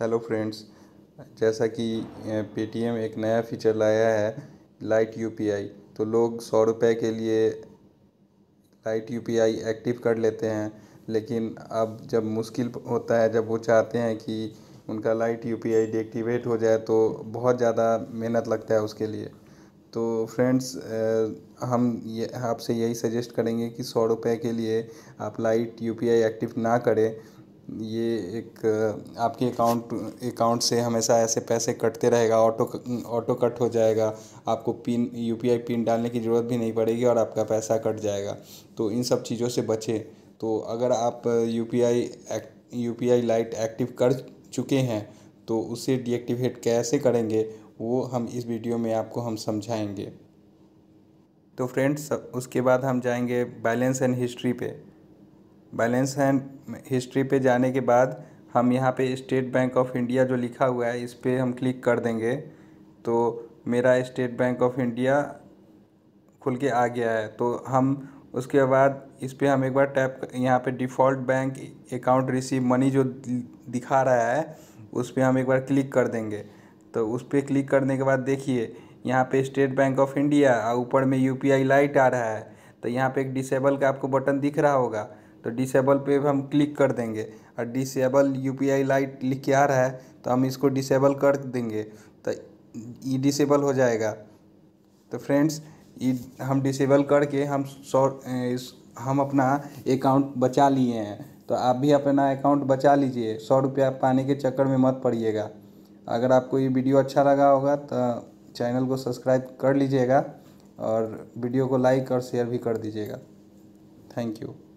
hello friends जैसा कि Paytm एक नया फीचर लाया है लाइट यूपीआई तो लोग सौ रुपये के लिए लाइट यूपीआई एक्टिव कर लेते हैं लेकिन अब जब मुश्किल होता है जब वो चाहते हैं कि उनका लाइट यूपीआई डीएक्टिवेट हो जाए तो बहुत ज़्यादा मेहनत लगता है उसके लिए तो फ्रेंड्स हम ये आपसे यही सजेस्ट करेंगे कि सौ रुपये के लिए आप लाइट यूपीआई एक्टिव ना करें ये एक आपके अकाउंट अकाउंट से हमेशा ऐसे पैसे कटते रहेगा ऑटो ऑटो कट हो जाएगा आपको पिन यूपीआई पिन डालने की ज़रूरत भी नहीं पड़ेगी और आपका पैसा कट जाएगा तो इन सब चीज़ों से बचें तो अगर आप U P I U P I lite active कर चुके हैं तो उसे डीएक्टिवेट कैसे करेंगे वो हम इस वीडियो में आपको हम समझाएंगे तो फ्रेंड्स उसके बाद हम जाएंगे बैलेंस एंड हिस्ट्री पे बैलेंस एंड हिस्ट्री पे जाने के बाद हम यहाँ पे स्टेट बैंक ऑफ इंडिया जो लिखा हुआ है इस पर हम क्लिक कर देंगे तो मेरा स्टेट बैंक ऑफ इंडिया खुल के आ गया है तो हम उसके बाद इस पर हम एक बार टैप यहाँ पे default bank account receive money जो दिखा रहा है उस पर हम एक बार क्लिक कर देंगे तो उस पर क्लिक करने के बाद देखिए यहाँ पे स्टेट बैंक ऑफ इंडिया और ऊपर में यू पी आई लाइट आ रहा है तो यहाँ पे एक डिसेबल का आपको बटन दिख रहा होगा तो डिसेबल पे हम क्लिक कर देंगे और disable U P I lite लिख के आ रहा है तो हम इसको डिसेबल कर देंगे तो ये डिसेबल हो जाएगा तो फ्रेंड्स ये हम डिसेबल करके हम शॉर्ट हम अपना अकाउंट बचा लिए हैं तो आप भी अपना अकाउंट बचा लीजिए सौ रुपया पाने के चक्कर में मत पड़िएगा अगर आपको ये वीडियो अच्छा लगा होगा तो चैनल को सब्सक्राइब कर लीजिएगा और वीडियो को लाइक और शेयर भी कर दीजिएगा थैंक यू